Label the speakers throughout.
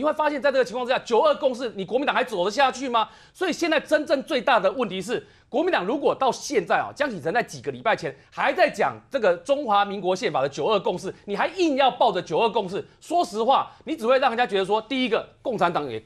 Speaker 1: 你会发现在这个情况之下，九二共识，你国民党还走得下去吗？所以现在真正最大的问题是，国民党如果到现在啊，江启臣在几个礼拜前还在讲这个中华民国宪法的九二共识，你还硬要抱着九二共识，说实话，你只会让人家觉得说，第一个，共产党也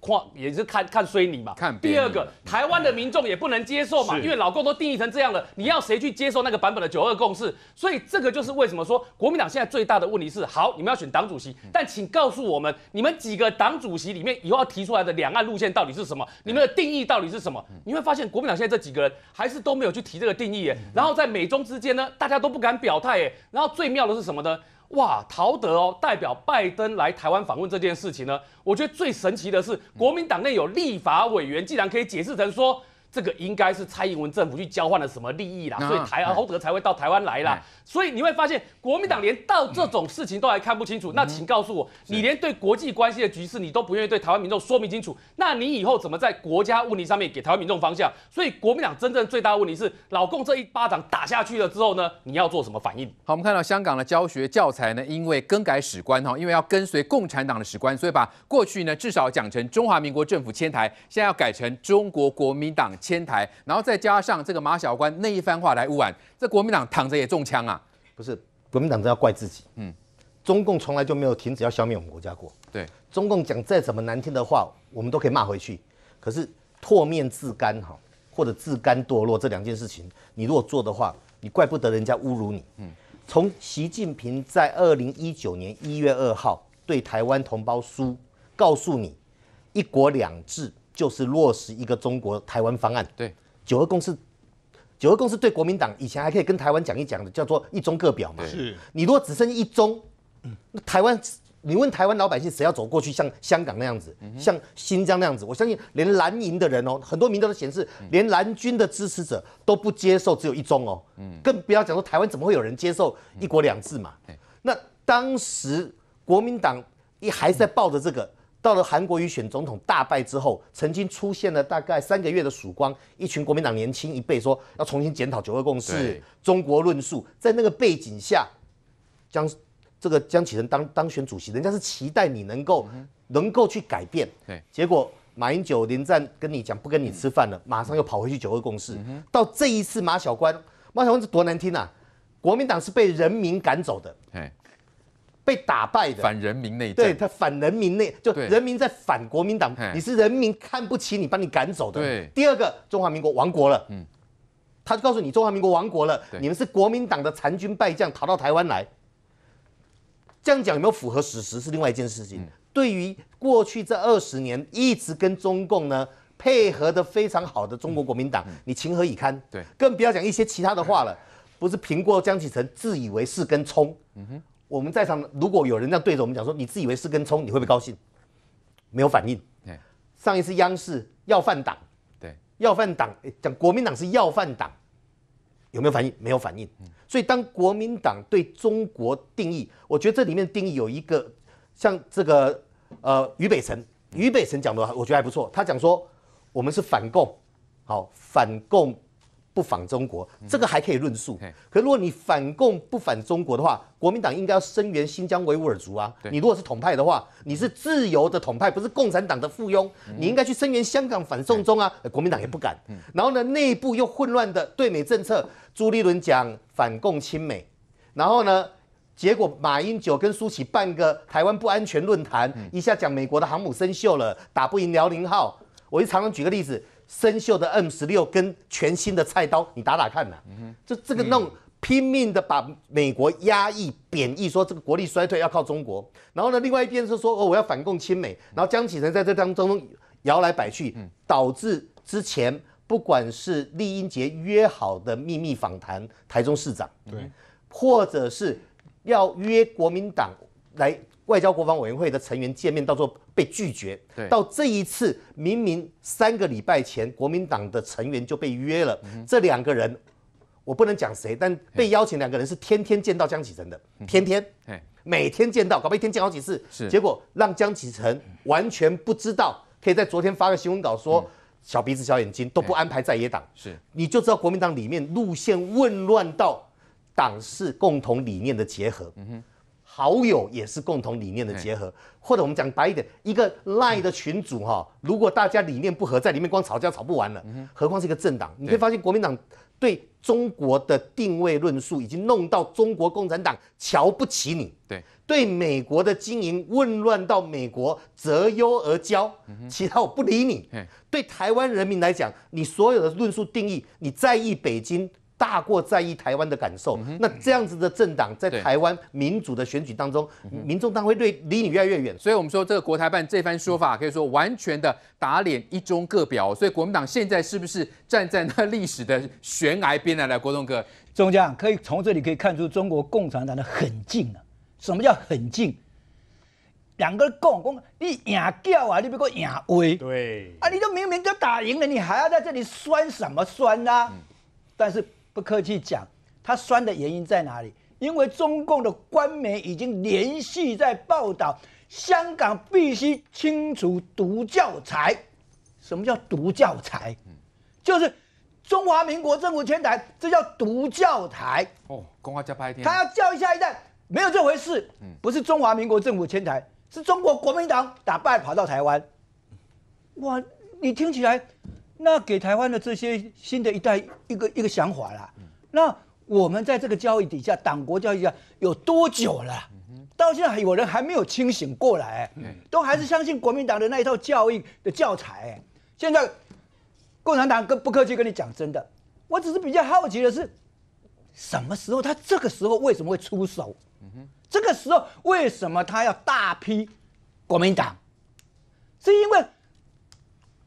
Speaker 1: 框也是看看衰你嘛。第二个，台湾的民众也不能接受嘛，因为老共都定义成这样了，你要谁去接受那个版本的九二共识？所以这个就是为什么说国民党现在最大的问题是：好，你们要选党主席，但请告诉我们，你们几个党主席里面以后要提出来的两岸路线到底是什么？你们的定义到底是什么？你会发现国民党现在这几个人还是都没有去提这个定义耶。然后在美中之间呢，大家都不敢表态耶。然后最妙的是什么呢？哇，陶德哦，代表拜登来台湾访问这件事情呢，我觉得最神奇的是，国民党内有立法委员竟然可以解释成说。这个应该是蔡英文政府去交换了什么利益啦，所以台尔侯德才会到台湾来啦。所以你会发现国民党连到这种事情都还看不清楚。那请告诉我，你连对国际关系的局势你都不愿意对台湾民众说明清楚，那你以后怎么在国家问题上面给台湾民众方向？所以国民党真正最大的问题是老共这一巴掌打下去了之后呢，你要做什么反应？好，我们看
Speaker 2: 到香港的教学教材呢，因为更改史观哈，因为要跟随共产党的史观，所以把过去呢至少讲成中华民国政府迁台，现在要改成中国国民党。迁台，然后再加上这个马小官那一番话来污染，这国民党躺着也中枪
Speaker 3: 啊！不是国民党，真要怪自己。嗯，中共从来就没有停止要消灭我们国家过。对，中共讲再怎么难听的话，我们都可以骂回去。可是唾面自干哈，或者自甘堕落这两件事情，你如果做的话，你怪不得人家侮辱你。嗯，从习近平在二零一九年一月二号对台湾同胞书，告诉你一国两制。就是落实一个中国台湾方案。对，九二共识，九二共识对国民党以前还可以跟台湾讲一讲的，叫做一中各表嘛。是，你如果只剩一中，那台湾，你问台湾老百姓，谁要走过去像香港那样子，像新疆那样子？我相信连蓝营的人哦，很多民调都显示，连蓝军的支持者都不接受只有一中哦。嗯，更不要讲说台湾怎么会有人接受一国两制嘛。那当时国民党一还是在抱着这个。到了韩国瑜选总统大败之后，曾经出现了大概三个月的曙光，一群国民党年轻一辈说要重新检讨九二共识、中国论述。在那个背景下，江这个江启臣当当选主席，人家是期待你能够能够去改变。对，结果马英九连战跟你讲不跟你吃饭了，马上又跑回去九二共识。到这一次马小官，马小官这多难听啊！国民党是被人民赶走的。被打败的反人民内对，他反人民内就人民在反国民党，你是人民看不起你，把你赶走的。第二个中华民国亡国了，嗯，他就告诉你中华民国亡国了，你们是国民党的残军败将逃到台湾来，这样讲有没有符合史实是另外一件事情。对于过去这二十年一直跟中共呢配合的非常好的中国国民党，你情何以堪？对，更不要讲一些其他的话了，不是评过江启臣自以为是根葱？嗯哼。我们在场如果有人这样对着我们讲说，你自以为是根葱，你会不会高兴？没有反应。上一次央视要饭党，对，要饭党讲国民党是要饭党，有没有反应？没有反应。所以当国民党对中国定义，我觉得这里面定义有一个像这个呃俞北辰，俞北辰讲的，我觉得还不错。他讲说我们是反共，好，反共。不反中国，这个还可以论述。可如果你反共不反中国的话，国民党应该要声援新疆维吾尔族啊。你如果是统派的话，你是自由的统派，不是共产党的附庸，你应该去声援香港反送中啊。国民党也不敢。然后呢，内部又混乱的对美政策，朱立伦讲反共亲美，然后呢，结果马英九跟苏起办个台湾不安全论坛，一下讲美国的航母生锈了，打不赢辽宁号。我就常常举个例子。生锈的 M 十六跟全新的菜刀，你打打看呐！这这个弄拼命的把美国压抑贬义，说这个国力衰退要靠中国。然后呢，另外一边是说哦，我要反共亲美。然后江启臣在这当中摇来摆去，导致之前不管是丽英杰约好的秘密访谈台中市长，对，或者是要约国民党来。外交国防委员会的成员见面，到时候被拒绝。到这一次，明明三个礼拜前，国民党的成员就被约了。这两个人，我不能讲谁，但被邀请两个人是天天见到江启澄的，天天，每天见到，搞不好一天见好几次。结果让江启澄完全不知道，可以在昨天发个新闻稿说，小鼻子小眼睛都不安排在野党。是，你就知道国民党里面路线混乱到党是共同理念的结合。嗯哼。好友也是共同理念的结合，或者我们讲白一点，一个赖的群主哈，如果大家理念不合，在里面光吵架吵不完了。何况是一个政党，你会发现国民党对中国的定位论述，已经弄到中国共产党瞧不起你。对。对美国的经营混乱到美国择优而交，其他我不理你。对台湾人民来讲，你所有的论述定义，你在意北京。大过在意台湾的感受，那这样子的政党在台湾民主的选举当中，民众然会对离你越来越远。所以，我们
Speaker 2: 说这个国台办这番说法，可以说完全的打脸一中各表。所以，国民党现在是不是站在那历史的悬崖边来了？国栋哥，
Speaker 4: 中将可以从这里可以看出中国共产党的狠劲啊！什么叫狠劲？两个人共，讲你赢掉啊，你别讲赢威。对啊，你都明明都打赢了，你还要在这里酸什么酸呢？但是。不客气讲，它酸的原因在哪里？因为中共的官媒已经连续在报道，香港必须清除毒教材。什么叫毒教材？就是中华民国政府迁台，这叫毒教材。哦，公话真派一他要叫一下一代，没有这回事。不是中华民国政府迁台，是中国国民党打败跑到台湾。哇，你听起来。那给台湾的这些新的一代一个一个想法啦。那我们在这个交易底下，党国交易下有多久了？到现在有人还没有清醒过来，都还是相信国民党的那一套教育的教材。现在共产党跟不客气跟你讲真的，我只是比较好奇的是，什么时候他这个时候为什么会出手？这个时候为什么他要大批国民党？是因为？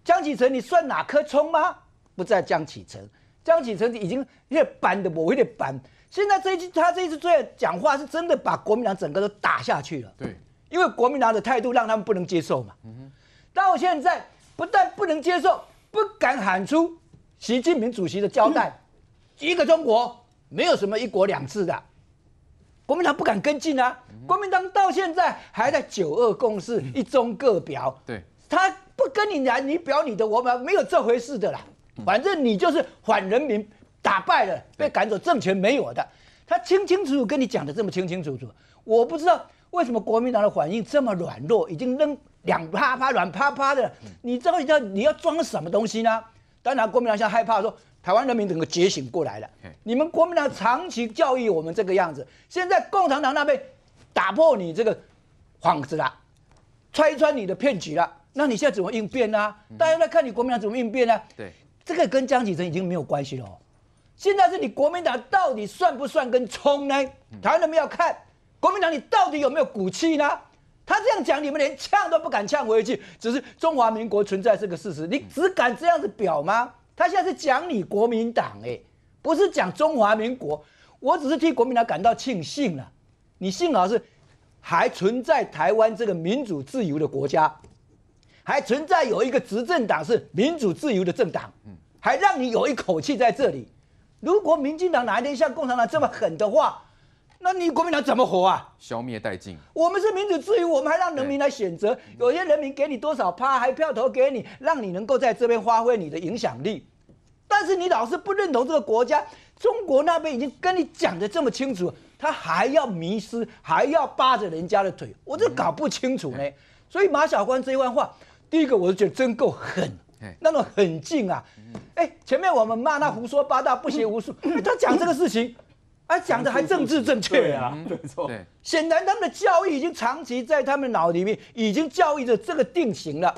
Speaker 4: 江启程你算哪颗葱吗？不在江启程江启程你已经越搬的，我越搬。现在这一次，他这一次最样讲话，是真的把国民党整个都打下去了。对，因为国民党的态度让他们不能接受嘛。嗯哼。到现在不但不能接受，不敢喊出习近平主席的交代，一个中国，没有什么一国两制的。国民党不敢跟进啊！国民党到现在还在九二共识、一中各表。对，他。不跟你来，你表你的，我们没有这回事的啦。反正你就是反人民，打败了，被赶走，政权没有的。他清清楚楚跟你讲的这么清清楚楚，我不知道为什么国民党反应这么软弱，已经扔两啪啪软啪啪的。你这个要你要装什么东西呢？当然国民党现在害怕说台湾人民整个觉醒过来了。你们国民党长期教育我们这个样子，现在共产党那边打破你这个幌子了，拆穿你的骗局了。那你现在怎么应变呢？大家在看你国民党怎么应变呢？对，这个跟江启臣已经没有关系了。现在是你国民党到底算不算根葱呢？台湾人民要看国民党你到底有没有骨气呢？他这样讲，你们连呛都不敢呛回去，只是中华民国存在这个事实，你只敢这样子表吗？他现在是讲你国民党哎，不是讲中华民国。我只是替国民党感到庆幸了，你幸好是还存在台湾这个民主自由的国家。还存在有一个执政党是民主自由的政党，嗯，还让你有一口气在这里。如果民进党哪一天像共产党这么狠的话，那你国民党怎么活啊？
Speaker 2: 消灭殆尽。
Speaker 4: 我们是民主自由，我们还让人民来选择。有些人民给你多少趴，还票投给你，让你能够在这边发挥你的影响力。但是你老是不认同这个国家，中国那边已经跟你讲的这么清楚，他还要迷失，还要扒着人家的腿，我这搞不清楚呢。所以马小光这一番话。第一个，我是觉得真够狠，那种狠劲啊！哎，前面我们骂他胡说八道、不学无术，他讲这个事情，啊，讲的还政治正确啊！没错，显然他们的教育已经长期在他们脑里面已经教育着这个定型了。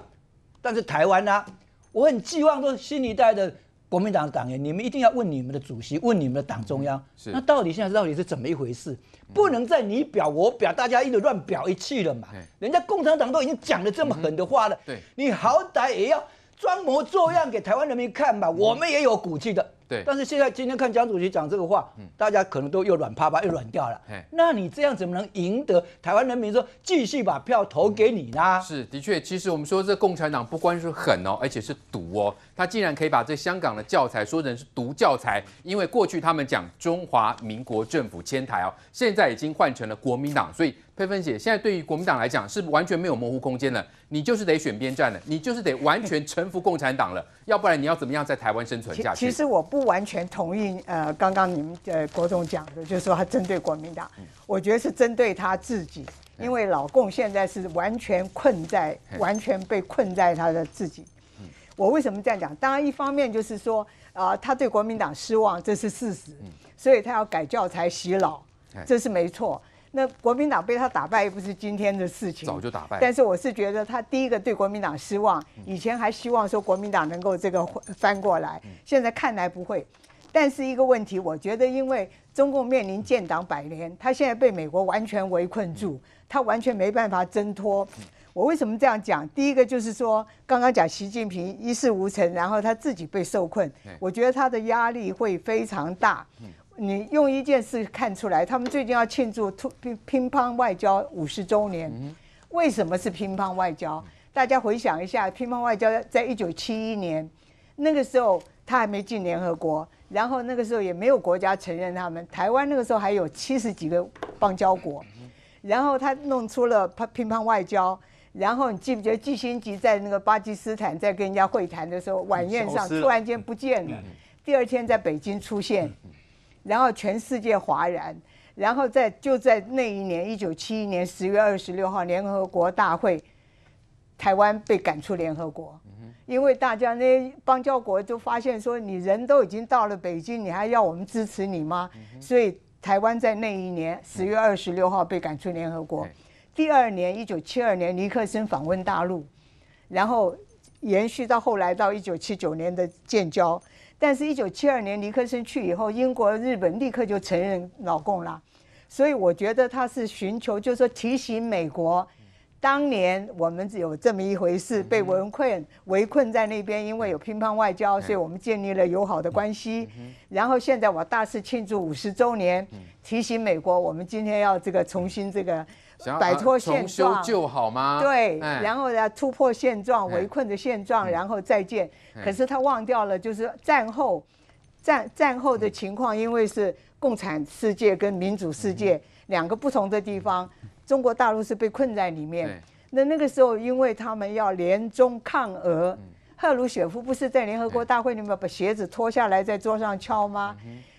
Speaker 4: 但是台湾呢，我很寄望说新一代的。国民党党员，你们一定要问你们的主席，问你们的党中央，那到底现在到底是怎么一回事？不能在你表我表，大家一直乱表一气了嘛？人家共产党都已经讲了这么狠的话了，你好歹也要装模作样给台湾人民看吧，我们也有骨气的。但是现在今天看江主席讲这个话，大家可能都又软趴趴又软掉了。那你这样怎么能赢得台湾人民说继续把票投给你呢？是
Speaker 2: 的确，其实我们说这共产党不光是狠哦，而且是毒哦。他竟然可以把这香港的教材说成是毒教材，因为过去他们讲中华民国政府迁台哦，现在已经换成了国民党，所以。佩芬姐，现在对于国民党来讲是完全没有模糊空间了，你就是得选边站了，你就是得完全臣服共产党了，要不然你要怎么样在台湾生存？下去？其实我
Speaker 5: 不完全同意，呃，刚刚你们呃国总讲的，就是说他针对国民党，我觉得是针对他自己，因为老共现在是完全困在，完全被困在他的自己。我为什么这样讲？当然，一方面就是说，啊，他对国民党失望，这是事实，所以他要改教材洗脑，这是没错。那国民党被他打败又不是今天的事情，早就打败。但是我是觉得他第一个对国民党失望，以前还希望说国民党能够这个翻过来，现在看来不会。但是一个问题，我觉得因为中共面临建党百年，他现在被美国完全围困住，他完全没办法挣脱。我为什么这样讲？第一个就是说，刚刚讲习近平一事无成，然后他自己被受困，我觉得他的压力会非常大。你用一件事看出来，他们最近要庆祝乒乒乓外交五十周年。为什么是乒乓外交？大家回想一下，乒乓外交在一九七一年，那个时候他还没进联合国，然后那个时候也没有国家承认他们。台湾那个时候还有七十几个邦交国，然后他弄出了乒乓外交。然后你记不记得季星吉在那个巴基斯坦在跟人家会谈的时候，晚宴上突然间不见了，第二天在北京出现。然后全世界哗然，然后在就在那一年，一九七一年十月二十六号，联合国大会，台湾被赶出联合国，因为大家那些邦交国都发现说，你人都已经到了北京，你还要我们支持你吗？所以台湾在那一年十月二十六号被赶出联合国。第二年，一九七二年，尼克松访问大陆，然后延续到后来到一九七九年的建交。但是，一九七二年尼克森去以后，英国、日本立刻就承认老共了，所以我觉得他是寻求，就是说提醒美国，当年我们有这么一回事，被围困围困在那边，因为有乒乓外交，所以我们建立了友好的关系。然后现在我大肆庆祝五十周年，提醒美国，我们今天要这个重新这个。摆脱现状就好吗？对，然后呢，突破现状，围困的现状，然后再见。可是他忘掉了，就是战后，战战后的情况，因为是共产世界跟民主世界两个不同的地方。中国大陆是被困在里面。那那个时候，因为他们要联中抗俄，赫鲁雪夫不是在联合国大会里面把鞋子脱下来在桌上敲吗？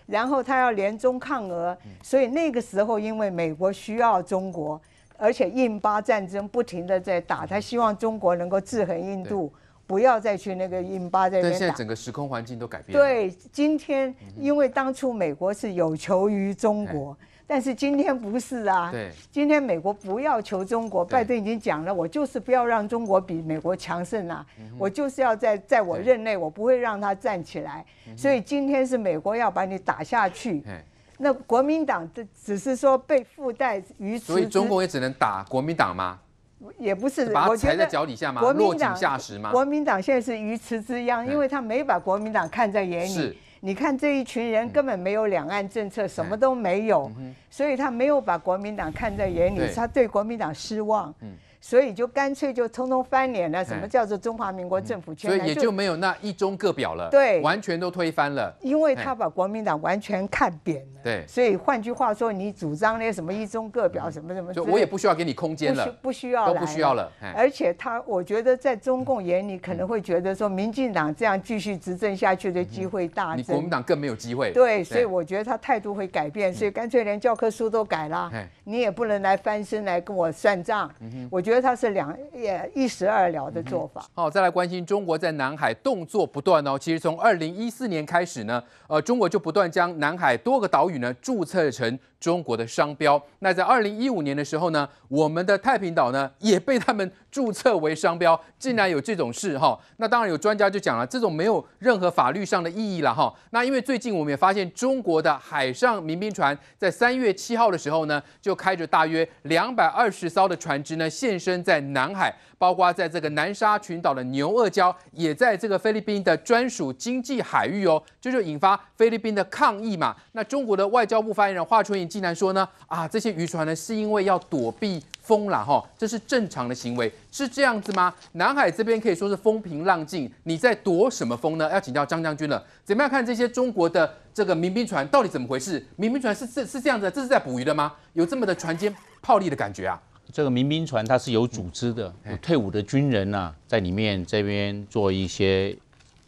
Speaker 5: 然后他要联中抗俄，所以那个时候因为美国需要中国。而且印巴战争不停的在打，他希望中国能够制衡印度，不要再去那个印巴在边但现在整
Speaker 2: 个时空环境都改变了。对，
Speaker 5: 今天因为当初美国是有求于中国，但是今天不是啊。对。今天美国不要求中国，拜登已经讲了，我就是不要让中国比美国强盛啊，我就是要在在我任内，我不会让他站起来。所以今天是美国要把你打下去。那国民党这只是说被附带于，所以中共也
Speaker 2: 只能打国民党吗？
Speaker 5: 也不是，把踩在脚底下吗？落井下石吗？国民党现在是鱼池之殃，因为他没把国民党看在眼里。你看这一群人根本没有两岸政策，什么都没有，所以他没有把国民党看在眼里，他对国民党失望。嗯。所以就干脆就通通翻脸了。什么叫做中华民国政府？所以也就没
Speaker 2: 有那一中各表了。对，完
Speaker 5: 全都推翻
Speaker 2: 了。因为他把
Speaker 5: 国民党完全看扁了。对，所以换句话说，你主张那什么一中各表什么什么，就我也不需要
Speaker 2: 给你空间了。不需要了，都不需要了。而
Speaker 5: 且他，我觉得在中共眼里可能会觉得说，民进党这样继续执政下去的机会大你国民党
Speaker 2: 更没有机会。对，所以我
Speaker 5: 觉得他态度会改变，所以干脆连教科书都改了。你也不能来翻身来跟我算账。我觉得。所以它是两也一石二鸟的做法。
Speaker 2: 好，再来关心中国在南海动作不断哦。其实从二零一四年开始呢，呃，中国就不断将南海多个岛屿呢注册成。中国的商标，那在二零一五年的时候呢，我们的太平岛呢也被他们注册为商标，竟然有这种事哈？那当然有专家就讲了，这种没有任何法律上的意义了哈。那因为最近我们也发现，中国的海上民兵船在三月七号的时候呢，就开着大约两百二十艘的船只呢现身在南海。包括在这个南沙群岛的牛轭礁，也在这个菲律宾的专属经济海域哦，这就引发菲律宾的抗议嘛。那中国的外交部发言人华春莹竟然说呢啊，这些渔船呢是因为要躲避风浪哈，这是正常的行为，是这样子吗？南海这边可以说是风平浪静，你在躲什么风呢？要请教张将军了，怎么样看这些中国的这个民兵船到底怎么回事？民兵船是这是这样子，这是在捕鱼的吗？有这么的船坚炮利的感觉啊？
Speaker 6: 这个民兵船它是有组织的，退伍的军人呐，在里面这边做一些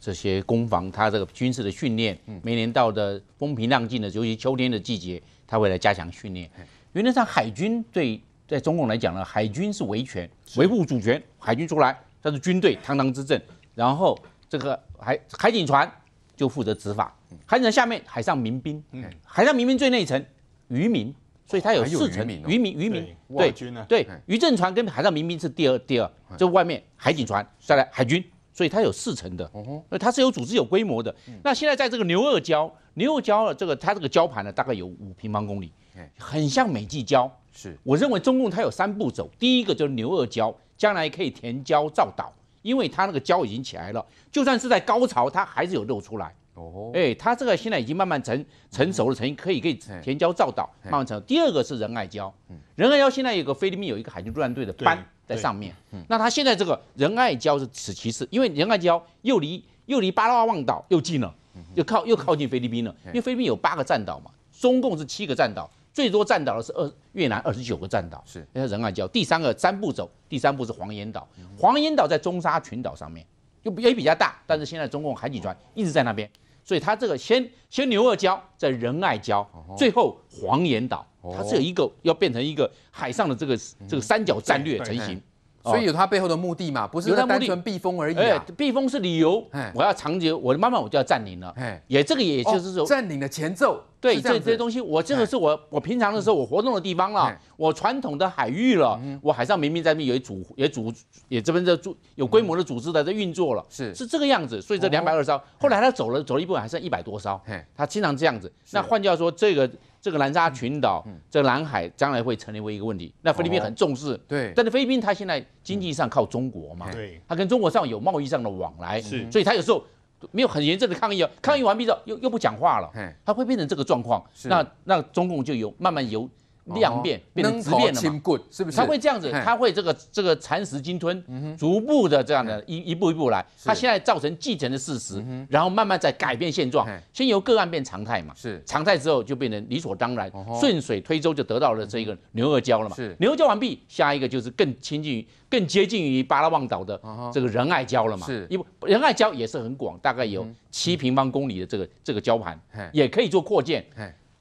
Speaker 6: 这些攻防，它这个军事的训练。每年到的风平浪静的，尤其秋天的季节，他会来加强训练。原则上，海军对在中共来讲呢，海军是维权、维护主权，海军出来，它是军队堂堂之政。然后这个海海警船就负责执法，海警船下面海上民兵，海上民兵最内层渔民。所以它有四层渔民，渔民对对渔政船跟海上明明是第二第二，就外面海警船，再来海军，所以它有四层的，那它是有组织有规模的。那现在在这个牛二礁、牛二礁的这个它这个礁盘呢，大概有五平方公里，很像美济礁。是，我认为中共它有三步走，第一个就是牛二礁，将来可以填礁造岛，因为它那个礁已经起来了，就算是在高潮，它还是有露出来。哦，哎，它这个现在已经慢慢成成熟了，成可以可以填交造岛，慢慢成。第二个是仁爱礁，仁爱礁现在有个菲律宾有一个海军陆战队的班在上面。那它现在这个仁爱礁是此其次，因为仁爱礁又离又离巴拉望岛又近了，又靠又靠近菲律宾了。因为菲律宾有八个战岛嘛，中共是七个战岛，最多战岛的是二越南二十九个战岛是。那仁爱礁第三个三步走，第三步是黄岩岛，黄岩岛在中沙群岛上面，就也比较大，但是现在中共海警船一直在那边。所以它这个先先牛二礁，在仁爱礁，最后黄岩岛，它是有一个要变成一个海上的这个这个三角战略成型。所以有它背后的目的嘛，不是单纯避风而已。避风是理由。我要长久，我慢慢我就要占领了。也这个也就是说，占领的前奏。对，这这些东西，我这个是我我平常的时候我活动的地方了，我传统的海域了，我海上明明在那有一组也组也这边的组有规模的组织在在运作了，是是这个样子。所以这两百二十艘，后来他走了走了一部分，还剩一百多艘。他经常这样子。那换话说这个。这个南沙群岛，这个南海将来会成为一个问题。那菲律宾很重视，对。但是菲律宾它现在经济上靠中国嘛，对。它跟中国上有贸易上的往来，是。所以它有时候没有很严重的抗议啊，抗议完毕之后又又不讲话了，它会变成这个状况。那那中共就有慢慢有。量变变成质变了嘛？是不是？他会这样子，他会这个这个蚕食鲸吞，逐步的这样的一一步一步来。他现在造成既成的事实，然后慢慢在改变现状，先由个案变常态嘛。是常态之后就变成理所当然，顺水推舟就得到了这个牛二礁了嘛。是牛二礁完毕，下一个就是更亲近于更接近于巴拉望岛的这个仁爱礁了嘛。是，因为仁爱礁也是很广，大概有七平方公里的这个这个礁盘，也可以做扩建。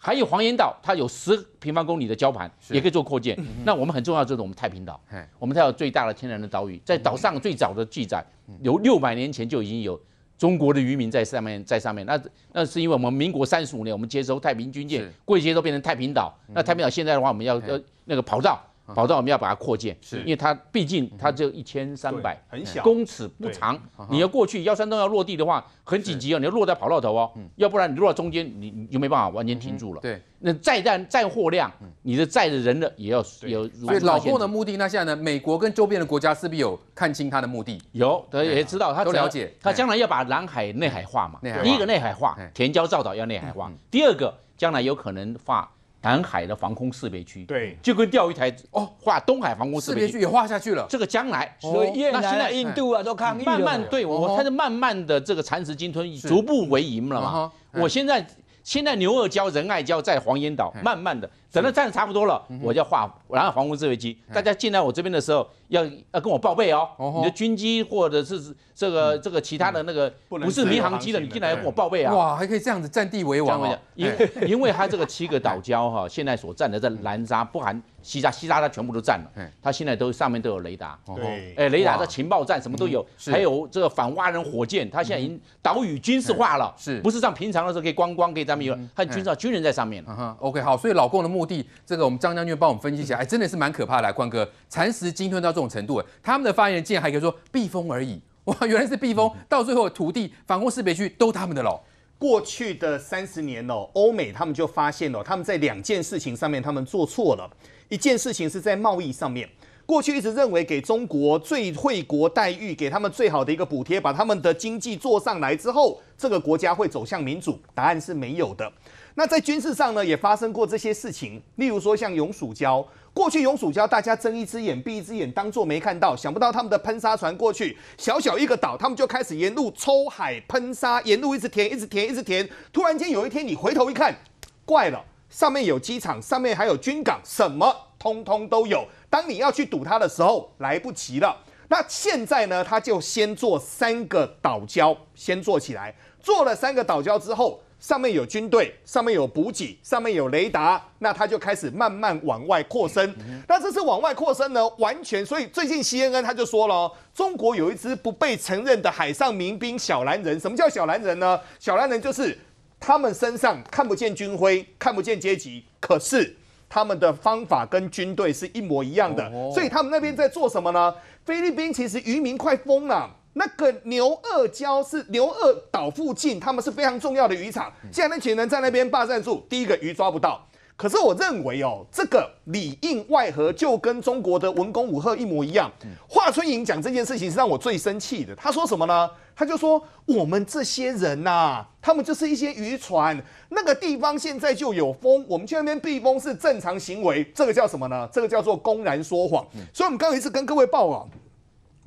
Speaker 6: 还有黄岩岛，它有十平方公里的礁盘，也可以做扩建。那我们很重要就是我们太平岛，我们才有最大的天然的岛屿。在岛上最早的记载，有六百年前就已经有中国的渔民在上面，在上面。那那是因为我们民国三十五年，我们接收太平军舰，过接收变成太平岛。那太平岛现在的话，我们要要那个跑道。跑道，我们要把它扩建，是因为它毕竟它只有一千三百，很小，公尺不长。你要过去幺三六要落地的话，很紧急哦。你要落在跑道头哦，要不然你落在中间，你你就没办法完全停住了。对，那载弹载货量，你的载的人的也要也。所以，老共的目的那现在呢？美国跟周边的国家势必有
Speaker 2: 看清他的目的，
Speaker 6: 有，他也知道，都了解，他将来要把南海内海化嘛。第一个内海化，填礁造岛要内海化，第二个将来有可能化。南海的防空识别区，对，就跟钓鱼台哦，画东海防空识别区也画下去了。这个将来，所南、现在印度啊都抗议慢慢对我，它是慢慢的这个蚕食鲸吞，逐步为营了嘛。我现在现在牛二礁、仁爱礁在黄岩岛，慢慢的。整个站的差不多了，我要画，然后防空自卫机，大家进来我这边的时候要要跟我报备哦，你的军机或者是这个这个其他的那个不是民航机的，你进来要跟我报备啊。哇，还可以这样子占地为王，因为 因为他这个七个岛礁哈，现在所占的在南沙不含西沙，西沙他全部都占了，他现在都上面都有雷达，对，哎，雷达的情报站什么都有，还有这个反蛙人火箭，他现在已经岛屿军事化了，是不是像平常的时候可以观光？可以咱们有他军上军人在上面。OK，好，所以老共的目。地，
Speaker 2: 这个我们张将军帮我们分析起来，哎，真的是蛮可怕的。来，冠哥蚕食鲸吞到这种程度，他们的发言人竟然还可以说避风而已。哇，原来是避风，到最后土地、反空识别区都他们的喽。
Speaker 7: 过去的三十年哦，欧美他们就发现哦，他们在两件事情上面他们做错了。一件事情是在贸易上面，过去一直认为给中国最惠国待遇，给他们最好的一个补贴，把他们的经济做上来之后，这个国家会走向民主，答案是没有的。那在军事上呢，也发生过这些事情，例如说像永暑礁，过去永暑礁大家睁一只眼闭一只眼，当作没看到，想不到他们的喷砂船过去，小小一个岛，他们就开始沿路抽海喷砂，沿路一直填，一直填，一直填，突然间有一天你回头一看，怪了，上面有机场，上面还有军港，什么通通都有。当你要去堵它的时候，来不及了。那现在呢，他就先做三个岛礁，先做起来，做了三个岛礁之后。上面有军队，上面有补给，上面有雷达，那他就开始慢慢往外扩伸。那这次往外扩伸呢，完全所以最近 C N N 他就说了，中国有一支不被承认的海上民兵小蓝人。什么叫小蓝人呢？小蓝人就是他们身上看不见军徽，看不见阶级，可是他们的方法跟军队是一模一样的。所以他们那边在做什么呢？菲律宾其实渔民快疯了。那个牛二礁是牛二岛附近，他们是非常重要的渔场。现在那群人在那边霸占住，第一个鱼抓不到。可是我认为哦，这个里应外合就跟中国的文攻武赫一模一样。华春莹讲这件事情是让我最生气的。他说什么呢？他就说我们这些人呐，他们就是一些渔船。那个地方现在就有风，我们去那边避风是正常行为。这个叫什么呢？这个叫做公然说谎。所以我们刚才是跟各位报啊。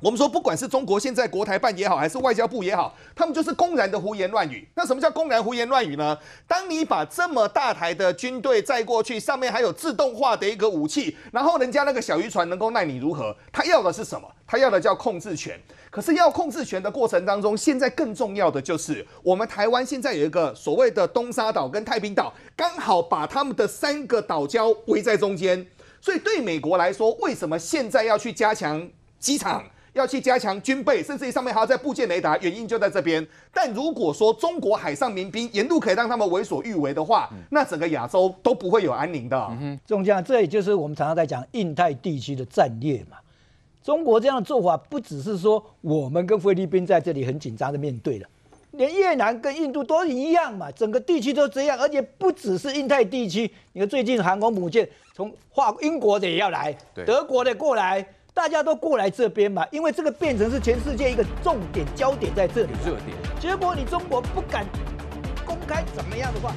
Speaker 7: 我们说，不管是中国现在国台办也好，还是外交部也好，他们就是公然的胡言乱语。那什么叫公然胡言乱语呢？当你把这么大台的军队载过去，上面还有自动化的一个武器，然后人家那个小渔船能够奈你如何？他要的是什么？他要的叫控制权。可是要控制权的过程当中，现在更重要的就是我们台湾现在有一个所谓的东沙岛跟太平岛，刚好把他们的三个岛礁围在中间。所以对美国来说，为什么现在要去加强机场？要去加强军备，甚至于上面还要在部件雷达，原因就在这边。但如果说中国海
Speaker 4: 上民兵沿路可以让他们为所欲为的话，那整个亚洲都不会有安宁的。中将，这也就是我们常常在讲印太地区的战略嘛。中国这样的做法，不只是说我们跟菲律宾在这里很紧张的面对了，连越南跟印度都一样嘛，整个地区都这样，而且不只是印太地区。你看最近航空母舰从华英国的也要来，对，德国的过来。大家都过来这边吧，因为这个变成是全世界一个重点焦点在这里。热点。结果你中国不敢公开怎么样的话？